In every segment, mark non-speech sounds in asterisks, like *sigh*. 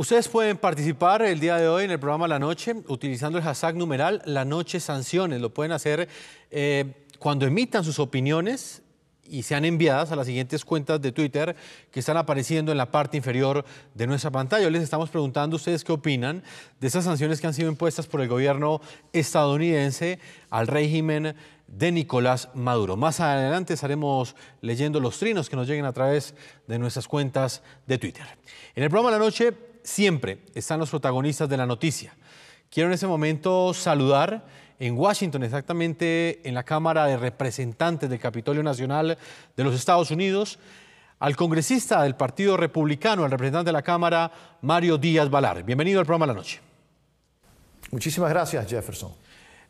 Ustedes pueden participar el día de hoy en el programa La Noche utilizando el hashtag numeral La Noche Sanciones. Lo pueden hacer eh, cuando emitan sus opiniones y sean enviadas a las siguientes cuentas de Twitter que están apareciendo en la parte inferior de nuestra pantalla. les estamos preguntando ustedes qué opinan de esas sanciones que han sido impuestas por el gobierno estadounidense al régimen de Nicolás Maduro. Más adelante estaremos leyendo los trinos que nos lleguen a través de nuestras cuentas de Twitter. En el programa la noche siempre están los protagonistas de la noticia. Quiero en ese momento saludar en Washington, exactamente en la Cámara de Representantes del Capitolio Nacional de los Estados Unidos, al congresista del Partido Republicano, al representante de la Cámara, Mario Díaz Balar. Bienvenido al programa de la noche. Muchísimas gracias, Jefferson.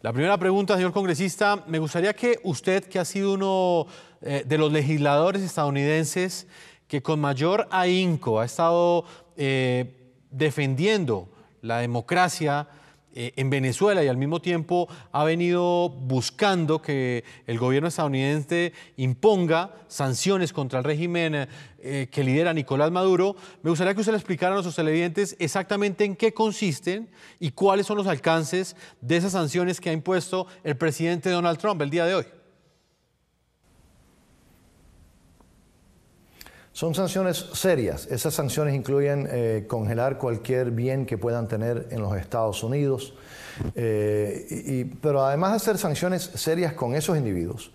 La primera pregunta, señor congresista, me gustaría que usted, que ha sido uno eh, de los legisladores estadounidenses que con mayor ahínco ha estado eh, defendiendo la democracia eh, en Venezuela y al mismo tiempo ha venido buscando que el gobierno estadounidense imponga sanciones contra el régimen eh, que lidera Nicolás Maduro. Me gustaría que usted le explicara a nuestros televidentes exactamente en qué consisten y cuáles son los alcances de esas sanciones que ha impuesto el presidente Donald Trump el día de hoy. Son sanciones serias. Esas sanciones incluyen eh, congelar cualquier bien que puedan tener en los Estados Unidos. Eh, pero además de hacer sanciones serias con esos individuos,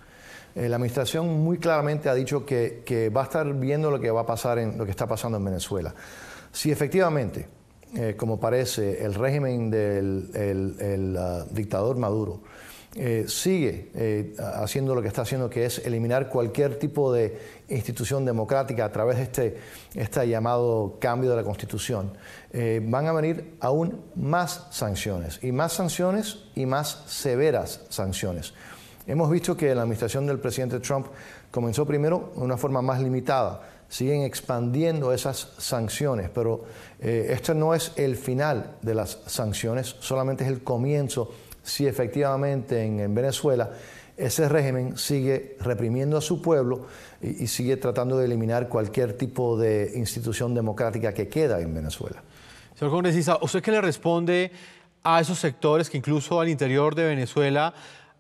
eh, la administración muy claramente ha dicho que, va a estar viendo lo que va a pasar en lo que está pasando en Venezuela. Si efectivamente, como parece, el régimen del ah, dictador Maduro eh, sigue eh, haciendo lo que está haciendo, que es eliminar cualquier tipo de institución democrática a través de este, este llamado cambio de la Constitución, eh, van a venir aún más sanciones, y más sanciones y más severas sanciones. Hemos visto que la administración del presidente Trump comenzó primero de una forma más limitada, siguen expandiendo esas sanciones, pero este no es el final de las sanciones, solamente es el comienzo si efectivamente en, Venezuela ese régimen sigue reprimiendo a su pueblo y, sigue tratando de eliminar cualquier tipo de institución democrática que queda en Venezuela. Señor congresista, ¿usted qué le responde a esos sectores que incluso al interior de Venezuela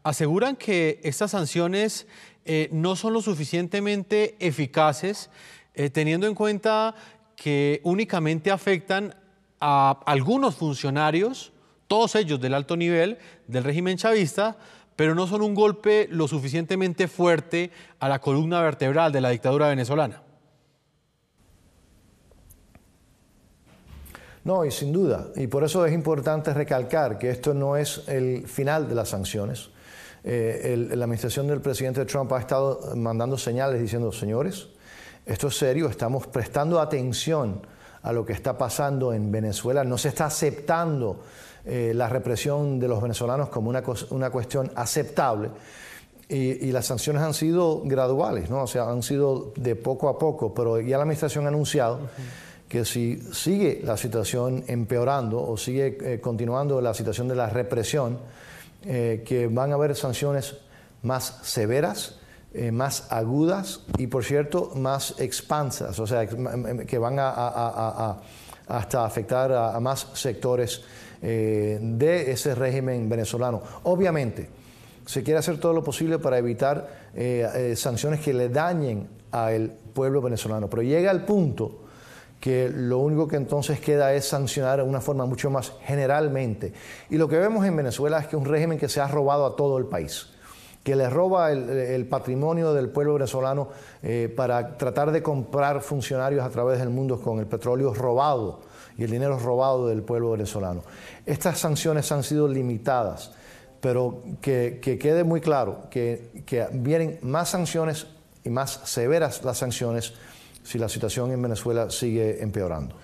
aseguran que estas sanciones eh, no son lo suficientemente eficaces, eh, teniendo en cuenta que únicamente afectan a algunos funcionarios todos ellos del alto nivel del régimen chavista, pero no son un golpe lo suficientemente fuerte a la columna vertebral de la dictadura venezolana. No, y sin duda, y por eso es importante recalcar que esto no es el final de las sanciones. Eh, la administración del presidente Trump ha estado mandando señales diciendo, señores, esto es serio, estamos prestando atención a lo que está pasando en Venezuela. No se está aceptando eh, la represión de los venezolanos como una, una cuestión aceptable. Y, las sanciones han sido graduales, ¿no? O sea, han sido de poco a poco, pero ya la administración ha anunciado que si sigue la situación empeorando o sigue eh, continuando la situación de la represión, eh, que van a haber sanciones más severas eh, más agudas y, por cierto, más expansas, o sea, que van a, hasta afectar a, más sectores eh, de ese régimen venezolano. Obviamente, se quiere hacer todo lo posible para evitar eh, sanciones que le dañen al pueblo venezolano, pero llega el punto que lo único que entonces queda es sancionar de una forma mucho más generalmente. Y lo que vemos en Venezuela es que es un régimen que se ha robado a todo el país que les roba el, patrimonio del pueblo venezolano eh, para tratar de comprar funcionarios a través del mundo con el petróleo robado y el dinero robado del pueblo venezolano. Estas sanciones han sido limitadas, pero que, quede muy claro que, que vienen más sanciones y más severas las sanciones si la situación en Venezuela sigue empeorando.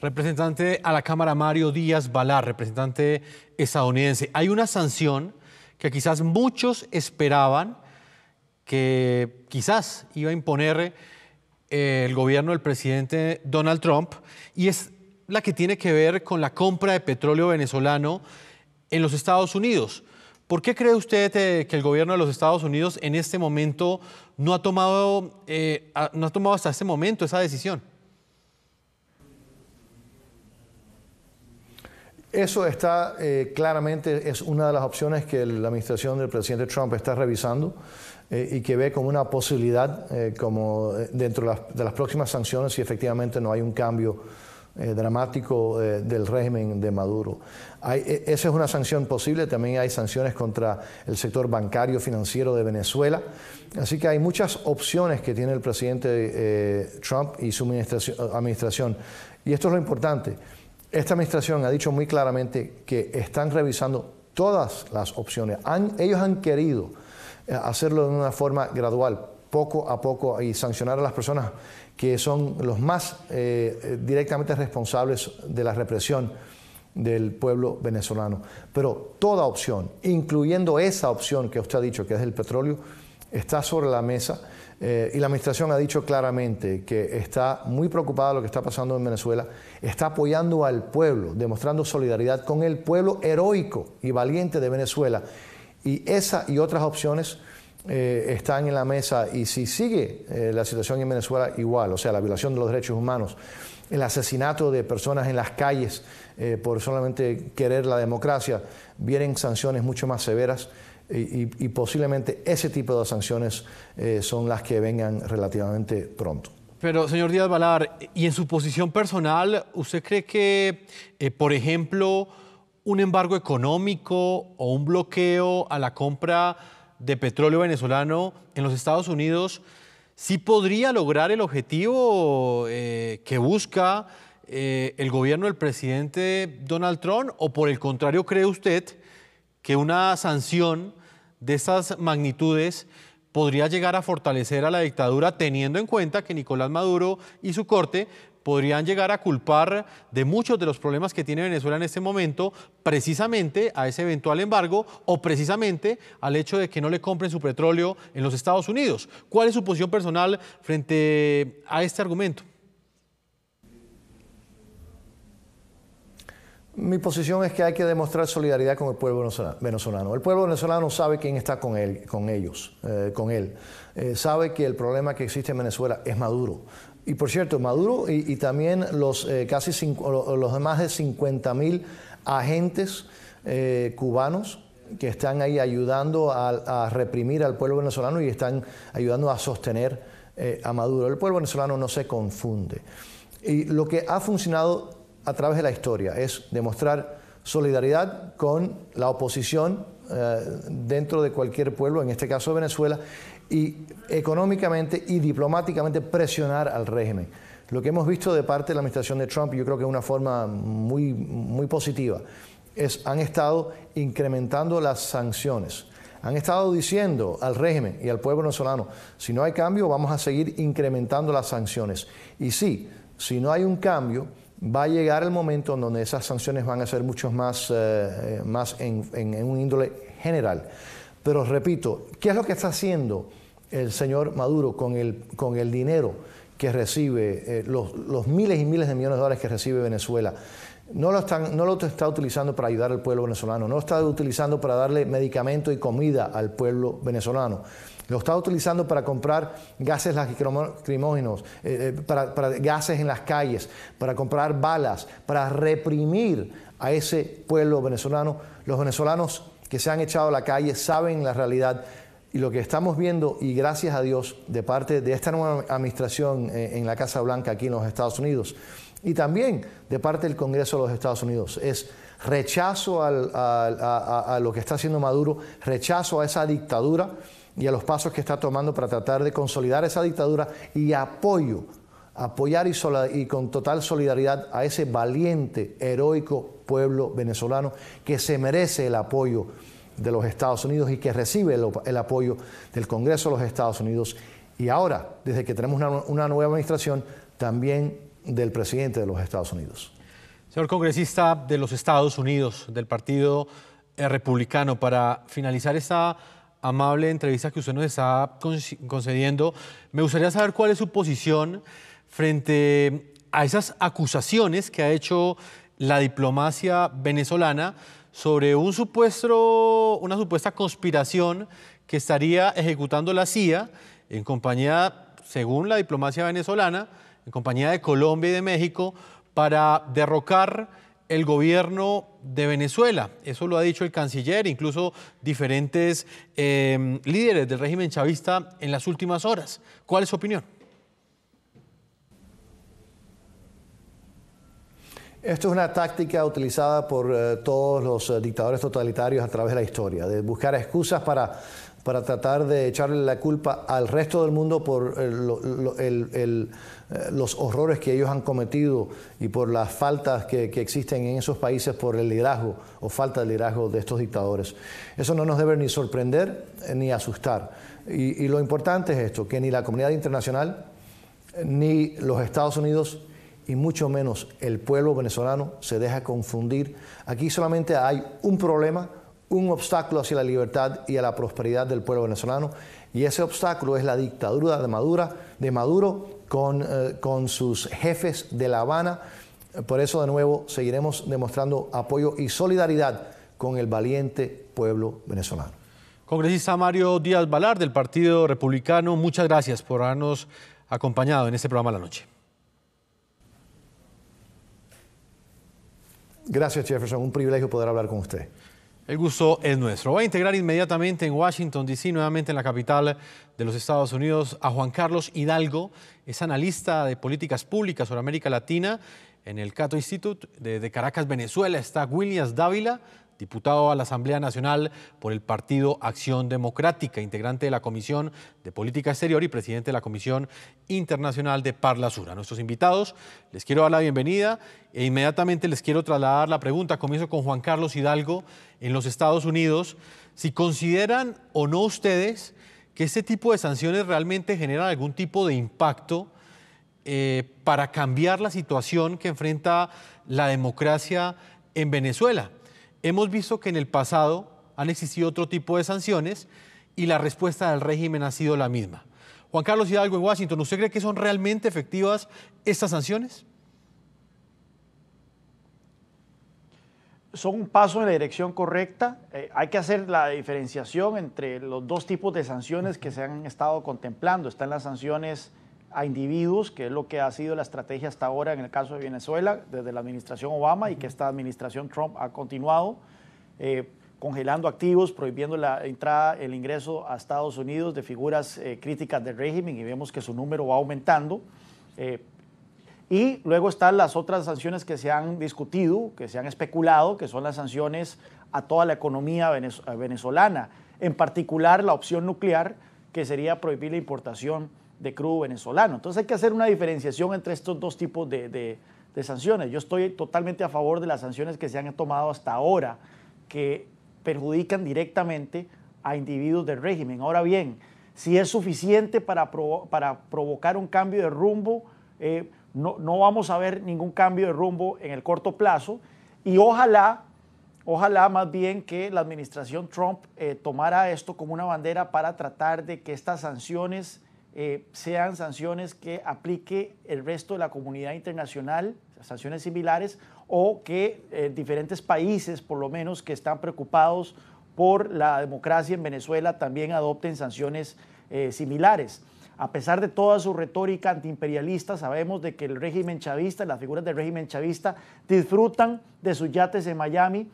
Representante a la Cámara Mario Díaz Balar, representante estadounidense, hay una sanción que quizás muchos esperaban que quizás iba a imponer eh, el gobierno del presidente Donald Trump, y es la que tiene que ver con la compra de petróleo venezolano en los Estados Unidos. ¿Por qué cree usted eh, que el gobierno de los Estados Unidos en este momento no ha tomado, eh, no ha tomado hasta este momento esa decisión? Eso está eh, claramente, es una de las opciones que la administración del presidente Trump está revisando eh, y que ve como una posibilidad eh, como dentro de las, próximas sanciones si efectivamente no hay un cambio dramático del régimen de Maduro. E, esa es una sanción posible, también hay sanciones contra el sector bancario financiero de Venezuela. Así que hay muchas opciones que tiene el presidente Trump y su administración. Y esto es lo importante esta administración ha dicho muy claramente que están revisando todas las opciones. ellos han querido eh, hacerlo de una forma gradual, poco a poco, y sancionar a las personas que son los más eh, eh, directamente responsables de la represión del pueblo venezolano. Pero toda opción, incluyendo esa opción que usted ha dicho, que es el petróleo, está sobre la mesa. Eh, y la administración ha dicho claramente que está muy preocupada de lo que está pasando en Venezuela, está apoyando al pueblo, demostrando solidaridad con el pueblo heroico y valiente de Venezuela. Y esa y otras opciones eh, están en la mesa. Y si sigue eh, la situación en Venezuela igual, o sea, la violación de los derechos humanos, el asesinato de personas en las calles por solamente querer la democracia, vienen sanciones mucho más severas y, posiblemente ese tipo de sanciones eh, son las que vengan relativamente pronto. Pero, señor Díaz Balar, ¿y en su posición personal, usted cree que, eh, por ejemplo, un embargo económico o un bloqueo a la compra de petróleo venezolano en los Estados Unidos sí podría lograr el objetivo eh, que busca el gobierno del presidente Donald Trump? ¿O por el contrario cree usted que una sanción de estas magnitudes podría llegar a fortalecer a la dictadura teniendo en cuenta que Nicolás Maduro y su corte podrían llegar a culpar de muchos de los problemas que tiene Venezuela en este momento precisamente a ese eventual embargo o precisamente al hecho de que no le compren su petróleo en los Estados Unidos. ¿Cuál es su posición personal frente a este argumento? Mi posición es que hay que demostrar solidaridad con el pueblo venezolano. El pueblo venezolano sabe quién está con él, con ellos, eh, con él. Eh, sabe que el problema que existe en Venezuela es Maduro. Y por cierto, Maduro y, también los eh, casi los más de 50 mil agentes cubanos que están ahí ayudando a, reprimir al pueblo venezolano y están ayudando a sostener a Maduro. El pueblo venezolano no se confunde. Y lo que ha funcionado a través de la historia, es demostrar solidaridad con la oposición eh, dentro de cualquier pueblo, en este caso Venezuela, y económicamente y diplomáticamente presionar al régimen. Lo que hemos visto de parte de la administración de Trump, yo creo que es una forma muy, muy positiva, es han estado incrementando las sanciones. Han estado diciendo al régimen y al pueblo venezolano, si no hay cambio, vamos a seguir incrementando las sanciones. Y sí, si no hay un cambio, va a llegar el momento en donde esas sanciones van a ser mucho más, eh, eh, más en, un índole general. Pero repito, ¿qué es lo que está haciendo el señor Maduro con el, dinero que recibe, eh, los, miles y miles de millones de dólares que recibe Venezuela? No lo, están, no lo está utilizando para ayudar al pueblo venezolano, no lo está utilizando para darle medicamento y comida al pueblo venezolano lo está utilizando para comprar gases lacrimógenos, eh, eh, para, gases en las calles, para comprar balas, para reprimir a ese pueblo venezolano. Los venezolanos que se han echado a la calle saben la realidad y lo que estamos viendo, y gracias a Dios, de parte de esta nueva administración eh, en la Casa Blanca aquí en los Estados Unidos, y también de parte del Congreso de los Estados Unidos, es rechazo a, a, lo que está haciendo Maduro, rechazo a esa dictadura, y a los pasos que está tomando para tratar de consolidar esa dictadura y apoyo, apoyar y, con total solidaridad a ese valiente, heroico pueblo venezolano que se merece el apoyo de los Estados Unidos y que recibe el, apoyo del Congreso de los Estados Unidos. Y ahora, desde que tenemos una nueva administración, también del presidente de los Estados Unidos. Señor congresista de los Estados Unidos, del Partido eh, Republicano, para finalizar esta amable entrevista que usted nos está concediendo. Me gustaría saber cuál es su posición frente a esas acusaciones que ha hecho la diplomacia venezolana sobre un supuesto, una supuesta conspiración que estaría ejecutando la CIA en compañía, según la diplomacia venezolana, en compañía de Colombia y de México, para derrocar el gobierno de Venezuela. Eso lo ha dicho el canciller, incluso diferentes em, líderes del régimen chavista en las últimas horas. ¿Cuál es su opinión? Esto es una táctica utilizada por eh, todos los eh, dictadores totalitarios a través de la historia, de buscar excusas para para tratar de echarle la culpa al resto del mundo por eh, eh, los horrores que ellos han cometido y por las faltas que, existen en esos países por el liderazgo o falta de liderazgo de estos dictadores. Eso no nos debe ni sorprender eh, ni asustar. Y, y lo importante es esto, que ni la comunidad internacional, ni los Estados Unidos, y mucho menos el pueblo venezolano se deja confundir. Aquí solamente hay un problema un obstáculo hacia la libertad y a la prosperidad del pueblo venezolano y ese obstáculo es la dictadura de Maduro, de Maduro eh, con, sus jefes de La Habana. Por eso de nuevo seguiremos demostrando apoyo y solidaridad con el valiente pueblo venezolano. Congresista Mario Díaz Balar del Partido Republicano, muchas gracias por habernos acompañado en este programa la noche. Gracias Jefferson, un privilegio poder hablar con usted. El gusto es nuestro. Voy a integrar inmediatamente en Washington, D.C., nuevamente en la capital de los Estados Unidos, a Juan Carlos Hidalgo. Es analista de políticas públicas sobre América Latina en el Cato Institute de, de Caracas, Venezuela. Está Williams Dávila, diputado a la Asamblea Nacional por el Partido Acción Democrática, integrante de la Comisión de Política Exterior y presidente de la Comisión Internacional de Parlasur. A nuestros invitados les quiero dar la bienvenida e inmediatamente les quiero trasladar la pregunta. Comienzo con Juan Carlos Hidalgo en los Estados Unidos. Si consideran o no ustedes que este tipo de sanciones realmente generan algún tipo de impacto eh, para cambiar la situación que enfrenta la democracia en Venezuela. Hemos visto que en el pasado han existido otro tipo de sanciones y la respuesta del régimen ha sido la misma. Juan Carlos Hidalgo en Washington, ¿usted cree que son realmente efectivas estas sanciones? Son un paso en la dirección correcta. Eh, hay que hacer la diferenciación entre los dos tipos de sanciones que se han estado contemplando. Están las sanciones a individuos, que es lo que ha sido la estrategia hasta ahora en el caso de Venezuela, desde la administración Obama y que esta administración Trump ha continuado, eh, congelando activos, prohibiendo la entrada, el ingreso a Estados Unidos de figuras eh, críticas del régimen y vemos que su número va aumentando. Eh, y luego están las otras sanciones que se han discutido, que se han especulado, que son las sanciones a toda la economía venezolana, en particular la opción nuclear, que sería prohibir la importación de crudo venezolano. Entonces hay que hacer una diferenciación entre estos dos tipos de, sanciones. Yo estoy totalmente a favor de las sanciones que se han tomado hasta ahora, que perjudican directamente a individuos del régimen. Ahora bien, si es suficiente para, para provocar un cambio de rumbo, eh, no, vamos a ver ningún cambio de rumbo en el corto plazo y ojalá, ojalá más bien que la administración Trump eh, tomara esto como una bandera para tratar de que estas sanciones eh, sean sanciones que aplique el resto de la comunidad internacional, sanciones similares, o que eh, diferentes países, por lo menos, que están preocupados por la democracia en Venezuela, también adopten sanciones eh, similares. A pesar de toda su retórica antiimperialista, sabemos de que el régimen chavista, las figuras del régimen chavista, disfrutan de sus yates en Miami,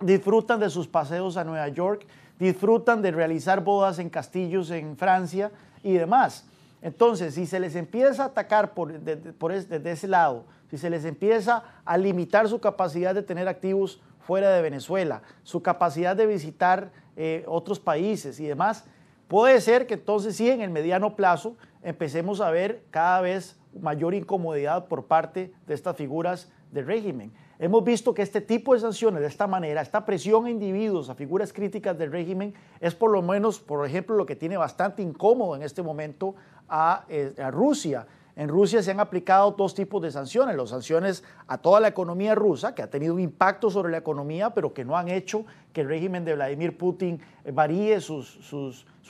disfrutan de sus paseos a Nueva York, disfrutan de realizar bodas en castillos en Francia, y demás. Entonces, si se les empieza a atacar por, desde ese lado, si se les empieza a limitar su capacidad de tener activos fuera de Venezuela, su capacidad de visitar eh, otros países y demás, puede ser que entonces sí, en el mediano plazo, empecemos a ver cada vez mayor incomodidad por parte de estas figuras del régimen. Hemos visto que este tipo de sanciones, de esta manera, esta presión a individuos, a figuras críticas del régimen, es por lo menos, por ejemplo, lo que tiene bastante incómodo en este momento eh, a, Rusia. En Rusia se han aplicado dos tipos de sanciones, las sanciones a toda la economía rusa, que ha tenido un impacto sobre la economía, pero que no han hecho que el régimen de Vladimir Putin varíe su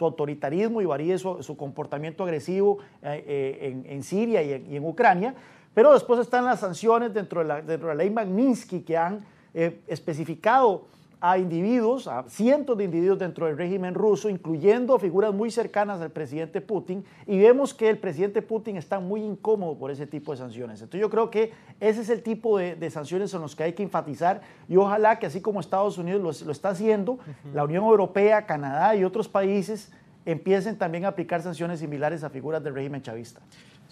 autoritarismo y varíe su, comportamiento agresivo eh, eh, en, Siria y en Ucrania. Pero después están las sanciones dentro de la, ley Magnitsky que han eh, especificado a individuos, a cientos de individuos dentro del régimen ruso, incluyendo figuras muy cercanas al presidente Putin, y vemos que el presidente Putin está muy incómodo por ese tipo de sanciones. Entonces yo creo que ese es el tipo de, sanciones en los que hay que enfatizar y ojalá que así como Estados Unidos lo, está haciendo, la Unión Europea, Canadá y otros países empiecen también a aplicar sanciones similares a figuras del régimen chavista.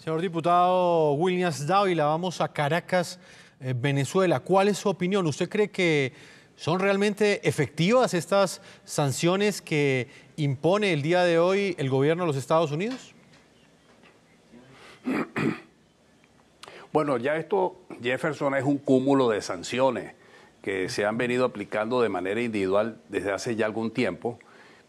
Señor diputado Williams Dávila, vamos a Caracas, eh, Venezuela. ¿Cuál es su opinión? ¿Usted cree que son realmente efectivas estas sanciones que impone el día de hoy el gobierno de los Estados Unidos? Bueno, ya esto, Jefferson, es un cúmulo de sanciones que se han venido aplicando de manera individual desde hace ya algún tiempo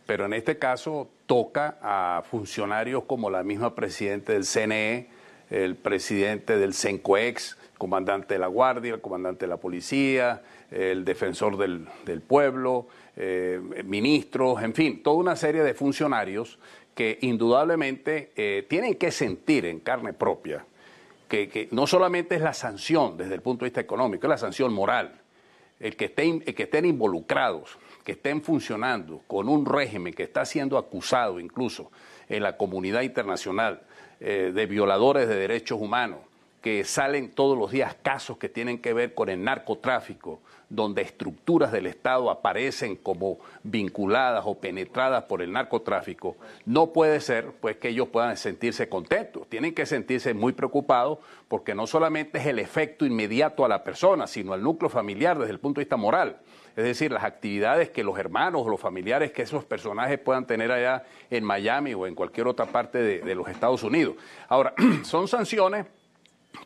pero en este caso toca a funcionarios como la misma presidenta del CNE, el presidente del CENCOEX, comandante de la Guardia, el comandante de la Policía, el defensor del, pueblo, eh, ministros, en fin, toda una serie de funcionarios que indudablemente eh, tienen que sentir en carne propia que, no solamente es la sanción desde el punto de vista económico, es la sanción moral, el que estén involucrados que estén funcionando con un régimen que está siendo acusado incluso en la comunidad internacional eh, de violadores de derechos humanos, que salen todos los días casos que tienen que ver con el narcotráfico, donde estructuras del Estado aparecen como vinculadas o penetradas por el narcotráfico, no puede ser pues que ellos puedan sentirse contentos, tienen que sentirse muy preocupados porque no solamente es el efecto inmediato a la persona, sino al núcleo familiar desde el punto de vista moral. Es decir, las actividades que los hermanos o los familiares que esos personajes puedan tener allá en Miami o en cualquier otra parte de, de los Estados Unidos. Ahora, *clears throat* son sanciones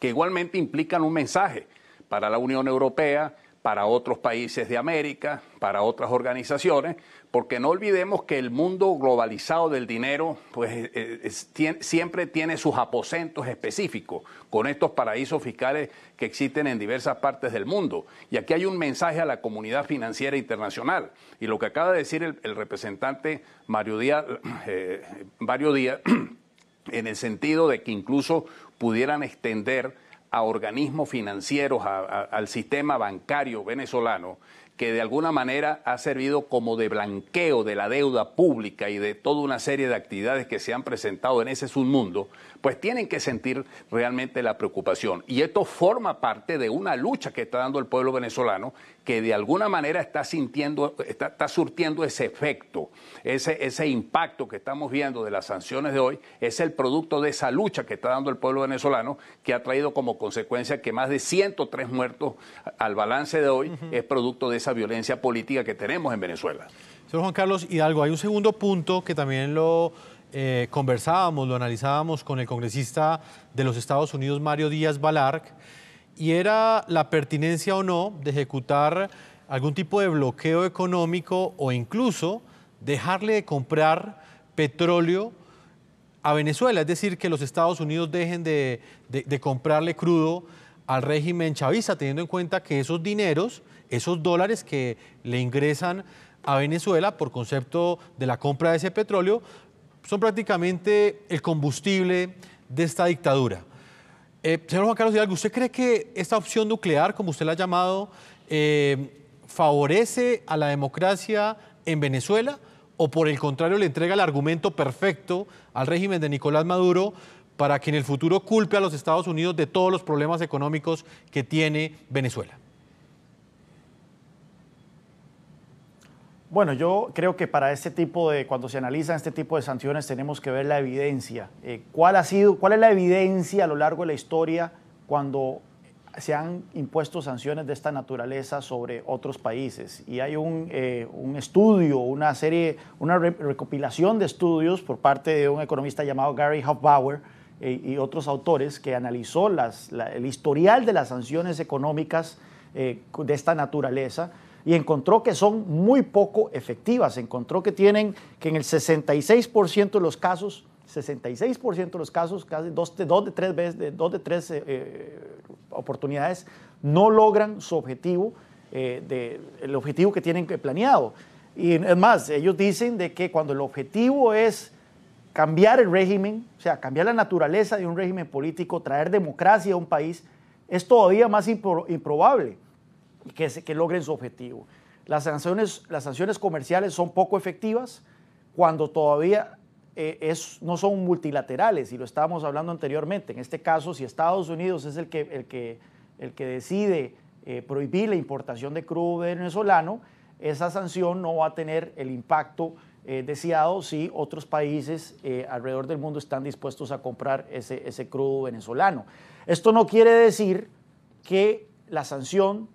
que igualmente implican un mensaje para la Unión Europea, para otros países de América, para otras organizaciones, porque no olvidemos que el mundo globalizado del dinero pues, eh, eh, siempre tiene sus aposentos específicos con estos paraísos fiscales que existen en diversas partes del mundo. Y aquí hay un mensaje a la comunidad financiera internacional. Y lo que acaba de decir el, representante Mario Díaz eh, *clears throat* en el sentido de que incluso pudieran extender a organismos financieros, al sistema bancario venezolano, que de alguna manera ha servido como de blanqueo de la deuda pública y de toda una serie de actividades que se han presentado en ese submundo, pues tienen que sentir realmente la preocupación. Y esto forma parte de una lucha que está dando el pueblo venezolano que de alguna manera está sintiendo, está, surtiendo ese efecto, ese, impacto que estamos viendo de las sanciones de hoy, es el producto de esa lucha que está dando el pueblo venezolano, que ha traído como consecuencia que más de 103 muertos al balance de hoy es producto de esa violencia política que tenemos en Venezuela. Señor Juan Carlos Hidalgo, hay un segundo punto que también lo eh, conversábamos, lo analizábamos con el congresista de los Estados Unidos, Mario Díaz Balarc y era la pertinencia o no de ejecutar algún tipo de bloqueo económico o incluso dejarle de comprar petróleo a Venezuela, es decir, que los Estados Unidos dejen de, comprarle crudo al régimen chavista, teniendo en cuenta que esos dineros, esos dólares que le ingresan a Venezuela por concepto de la compra de ese petróleo, son prácticamente el combustible de esta dictadura. Eh, señor Juan Carlos Hidalgo, ¿usted cree que esta opción nuclear, como usted la ha llamado, eh, favorece a la democracia en Venezuela o por el contrario le entrega el argumento perfecto al régimen de Nicolás Maduro para que en el futuro culpe a los Estados Unidos de todos los problemas económicos que tiene Venezuela? Bueno, yo creo que para este tipo de, cuando se analizan este tipo de sanciones, tenemos que ver la evidencia. Eh, ¿cuál, ha sido, es la evidencia a lo largo de la historia cuando se han impuesto sanciones de esta naturaleza sobre otros países? Y hay un, eh, estudio, una serie, una recopilación de estudios por parte de un economista llamado Gary Hofbauer eh, y otros autores que analizó el historial de las sanciones económicas de esta naturaleza y encontró que son muy poco efectivas. Encontró que tienen que en el 66% de los casos, 66% de los casos, casi dos de, dos de tres veces, dos de tres eh, eh, oportunidades, no logran su objetivo, eh, de, el objetivo que tienen planeado. Y es más, ellos dicen de que cuando el objetivo es cambiar el régimen, o sea, cambiar la naturaleza de un régimen político, traer democracia a un país, es todavía más improbable que, logren su objetivo. Las sanciones, las sanciones comerciales son poco efectivas cuando todavía eh, es, no son multilaterales, y lo estábamos hablando anteriormente. En este caso, si Estados Unidos es el que, el que, el que decide eh, prohibir la importación de crudo venezolano, esa sanción no va a tener el impacto eh, deseado si otros países alrededor del mundo están dispuestos a comprar ese, ese crudo venezolano. Esto no quiere decir que la sanción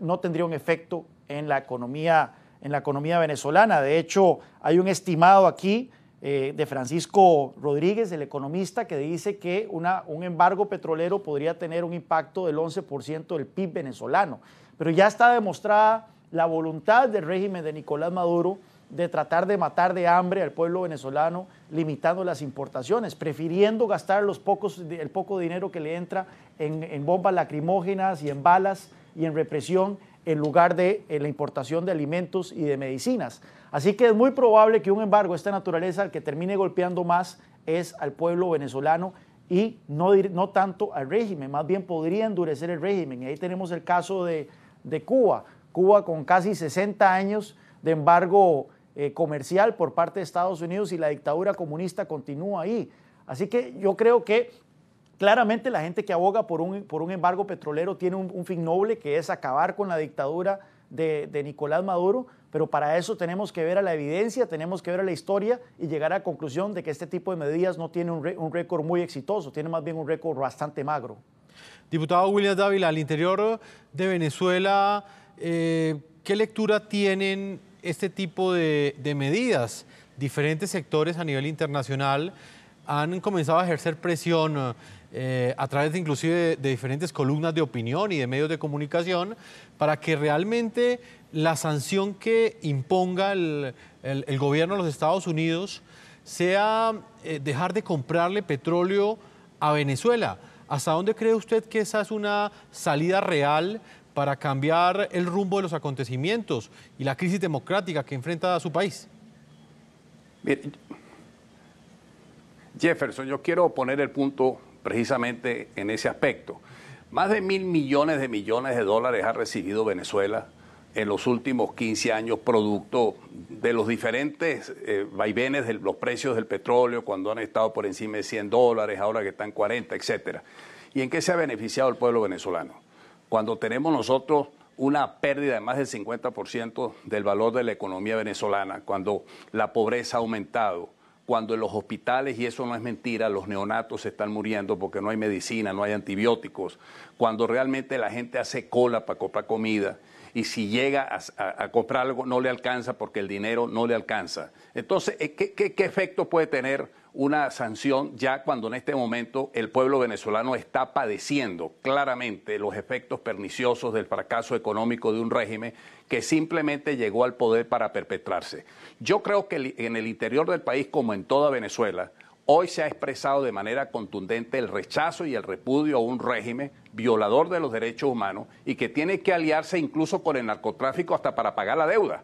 no tendría un efecto en la economía en la economía venezolana. De hecho, hay un estimado aquí eh, de Francisco Rodríguez, el economista, que dice que un embargo petrolero podría tener un impacto del 11% del PIB venezolano. Pero ya está demostrada la voluntad del régimen de Nicolás Maduro de tratar de matar de hambre al pueblo venezolano limitando las importaciones, prefiriendo gastar los pocos, el poco dinero que le entra en bombas lacrimógenas y en balas y en represión en lugar de la importación de alimentos y de medicinas. Así que es muy probable que un embargo de esta naturaleza al que termine golpeando más es al pueblo venezolano y no, no tanto al régimen, más bien podría endurecer el régimen. Y ahí tenemos el caso de, Cuba, Cuba con casi 60 años de embargo eh, comercial por parte de Estados Unidos y la dictadura comunista continúa ahí. Así que yo creo que Claramente la gente que aboga por un, por un embargo petrolero tiene un, fin noble que es acabar con la dictadura de, Nicolás Maduro, pero para eso tenemos que ver a la evidencia, tenemos que ver a la historia y llegar a la conclusión de que este tipo de medidas no tiene un, récord muy exitoso, tiene más bien un récord bastante magro. Diputado William Dávila, al interior de Venezuela, eh, ¿qué lectura tienen este tipo de medidas? Diferentes sectores a nivel internacional han comenzado a ejercer presión eh, a través de inclusive de, diferentes columnas de opinión y de medios de comunicación, para que realmente la sanción que imponga el, gobierno de los Estados Unidos sea eh, dejar de comprarle petróleo a Venezuela. ¿Hasta dónde cree usted que esa es una salida real para cambiar el rumbo de los acontecimientos y la crisis democrática que enfrenta su país? Jefferson, yo quiero poner el punto precisamente en ese aspecto. Más de mil millones de millones de dólares ha recibido Venezuela en los últimos 15 años producto de los diferentes eh, vaivenes de los precios del petróleo, cuando han estado por encima de 100 dólares, ahora que están 40, etcétera. ¿Y en qué se ha beneficiado el pueblo venezolano? Cuando tenemos nosotros una pérdida de más del 50% del valor de la economía venezolana, cuando la pobreza ha aumentado, cuando en los hospitales, y eso no es mentira, los neonatos se están muriendo porque no hay medicina, no hay antibióticos, cuando realmente la gente hace cola para comprar comida y si llega a, comprar algo no le alcanza porque el dinero no le alcanza. Entonces, eh, qué efecto puede tener una sanción ya cuando en este momento el pueblo venezolano está padeciendo claramente los efectos perniciosos del fracaso económico de un régimen que simplemente llegó al poder para perpetrarse. Yo creo que en el interior del país, como en toda Venezuela, Hoy se ha expresado de manera contundente el rechazo y el repudio a un régimen violador de los derechos humanos y que tiene que aliarse incluso con el narcotráfico hasta para pagar la deuda.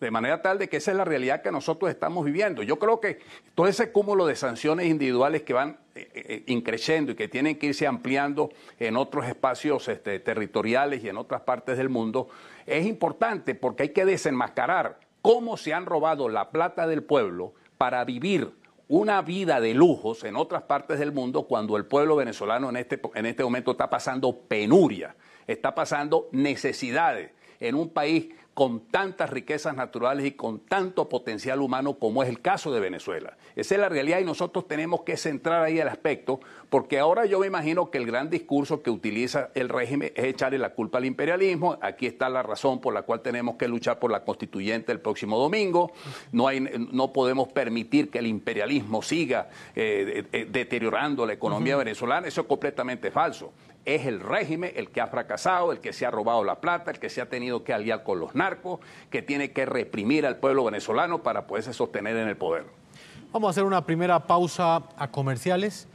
De manera tal de que esa es la realidad que nosotros estamos viviendo. Yo creo que todo ese cúmulo de sanciones individuales que van eh, eh, eh, increciendo y que tienen que irse ampliando en otros espacios este, territoriales y en otras partes del mundo es importante porque hay que desenmascarar cómo se han robado la plata del pueblo para vivir una vida de lujos en otras partes del mundo cuando el pueblo venezolano en este, en este momento está pasando penuria, está pasando necesidades en un país con tantas riquezas naturales y con tanto potencial humano como es el caso de Venezuela. Esa es la realidad y nosotros tenemos que centrar ahí el aspecto, porque ahora yo me imagino que el gran discurso que utiliza el régimen es echarle la culpa al imperialismo. Aquí está la razón por la cual tenemos que luchar por la constituyente el próximo domingo. No, podemos permitir que el imperialismo siga eh, eh, deteriorando la economía venezolana. Eso es completamente falso es el régimen el que ha fracasado, el que se ha robado la plata, el que se ha tenido que aliar con los narcos, que tiene que reprimir al pueblo venezolano para poderse sostener en el poder. Vamos a hacer una primera pausa a comerciales.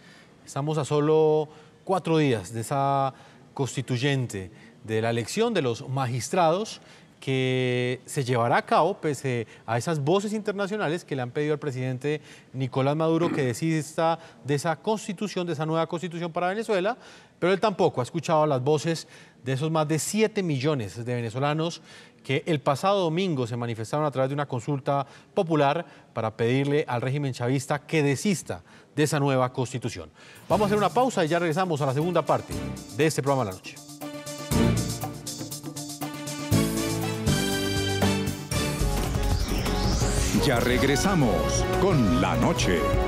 Estamos a solo cuatro días de esa constituyente, de la elección de los magistrados que se llevará a cabo pese a esas voces internacionales que le han pedido al presidente Nicolás Maduro que desista de esa constitución, de esa nueva constitución para Venezuela, pero él tampoco ha escuchado las voces de esos más de 7 millones de venezolanos que el pasado domingo se manifestaron a través de una consulta popular para pedirle al régimen chavista que desista de esa nueva constitución. Vamos a hacer una pausa y ya regresamos a la segunda parte de este programa de la noche. Ya regresamos con la noche.